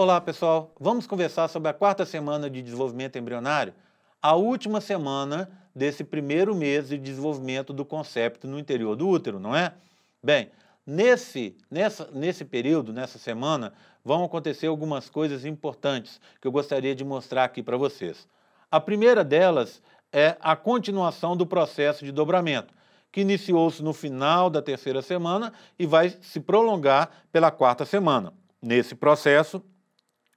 Olá, pessoal. Vamos conversar sobre a quarta semana de desenvolvimento embrionário, a última semana desse primeiro mês de desenvolvimento do concepto no interior do útero, não é? Bem, nesse, nessa, nesse período, nessa semana, vão acontecer algumas coisas importantes que eu gostaria de mostrar aqui para vocês. A primeira delas é a continuação do processo de dobramento, que iniciou-se no final da terceira semana e vai se prolongar pela quarta semana. Nesse processo,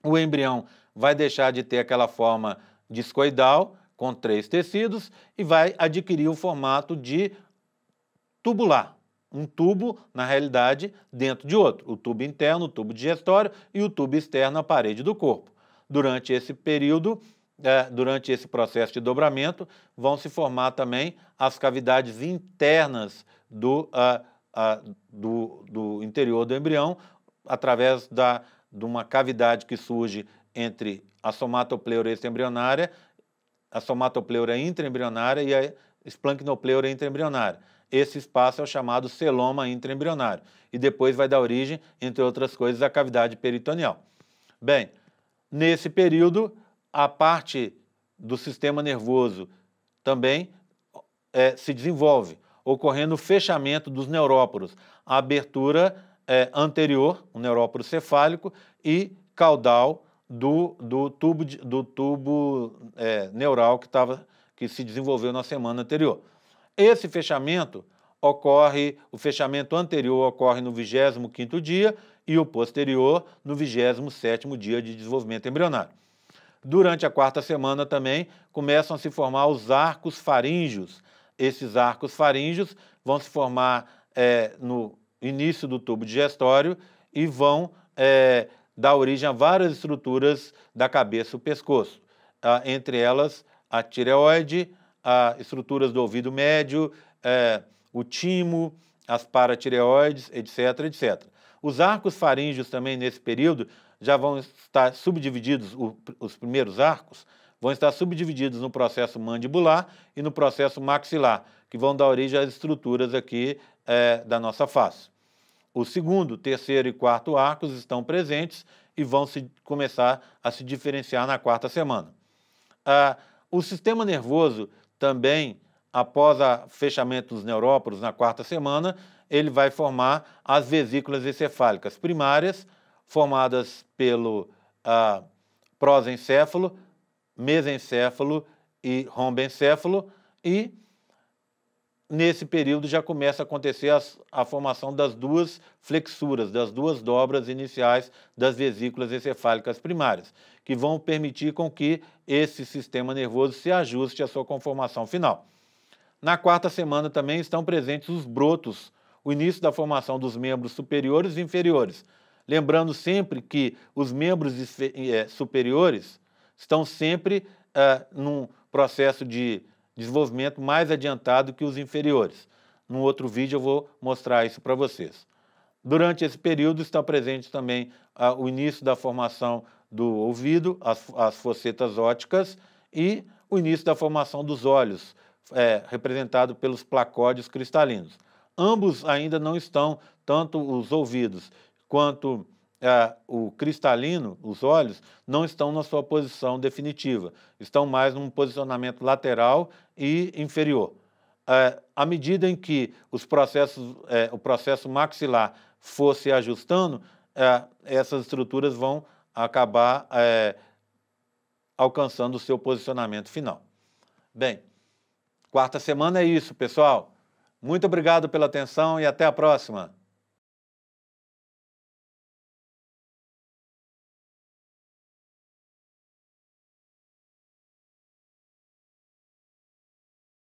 o embrião vai deixar de ter aquela forma discoidal, com três tecidos, e vai adquirir o formato de tubular. Um tubo, na realidade, dentro de outro. O tubo interno, o tubo digestório e o tubo externo, a parede do corpo. Durante esse período, é, durante esse processo de dobramento, vão se formar também as cavidades internas do, ah, ah, do, do interior do embrião, através da de uma cavidade que surge entre a somatopleura extraembrionária, a somatopleura intraembrionária e a esplanquinopleura intraembrionária. Esse espaço é o chamado celoma intraembrionário e depois vai dar origem, entre outras coisas, à cavidade peritoneal. Bem, nesse período, a parte do sistema nervoso também é, se desenvolve, ocorrendo o fechamento dos neuróporos, a abertura é, anterior, o neuróporo cefálico, e caudal do, do tubo, do tubo é, neural que, tava, que se desenvolveu na semana anterior. Esse fechamento ocorre, o fechamento anterior ocorre no 25 dia e o posterior no 27 dia de desenvolvimento embrionário. Durante a quarta semana também começam a se formar os arcos faríngeos. Esses arcos faríngeos vão se formar é, no início do tubo digestório e vão é, dar origem a várias estruturas da cabeça e pescoço, ah, entre elas a tireoide, a estruturas do ouvido médio, é, o timo, as paratireoides, etc, etc. Os arcos faríngeos também nesse período já vão estar subdivididos, os primeiros arcos vão estar subdivididos no processo mandibular e no processo maxilar, que vão dar origem às estruturas aqui é, da nossa face. O segundo, terceiro e quarto arcos estão presentes e vão se, começar a se diferenciar na quarta semana. Ah, o sistema nervoso também, após o fechamento dos neuróporos na quarta semana, ele vai formar as vesículas encefálicas primárias, formadas pelo ah, prosencéfalo, mesencéfalo e rombencéfalo, e nesse período já começa a acontecer as, a formação das duas flexuras, das duas dobras iniciais das vesículas encefálicas primárias, que vão permitir com que esse sistema nervoso se ajuste à sua conformação final. Na quarta semana também estão presentes os brotos, o início da formação dos membros superiores e inferiores. Lembrando sempre que os membros eh, superiores estão sempre uh, num processo de desenvolvimento mais adiantado que os inferiores. Num outro vídeo eu vou mostrar isso para vocês. Durante esse período está presente também ah, o início da formação do ouvido, as, as fossetas óticas e o início da formação dos olhos, é, representado pelos placódios cristalinos. Ambos ainda não estão, tanto os ouvidos quanto ah, o cristalino, os olhos, não estão na sua posição definitiva, estão mais num posicionamento lateral e inferior. Ah, à medida em que os processos, eh, o processo maxilar for se ajustando, ah, essas estruturas vão acabar eh, alcançando o seu posicionamento final. Bem, quarta semana é isso, pessoal. Muito obrigado pela atenção e até a próxima.